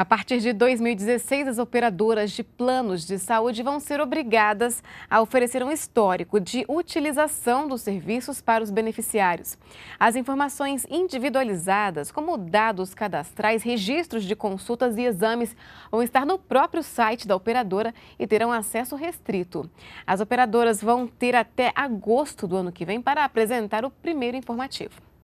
A partir de 2016, as operadoras de planos de saúde vão ser obrigadas a oferecer um histórico de utilização dos serviços para os beneficiários. As informações individualizadas, como dados cadastrais, registros de consultas e exames, vão estar no próprio site da operadora e terão acesso restrito. As operadoras vão ter até agosto do ano que vem para apresentar o primeiro informativo.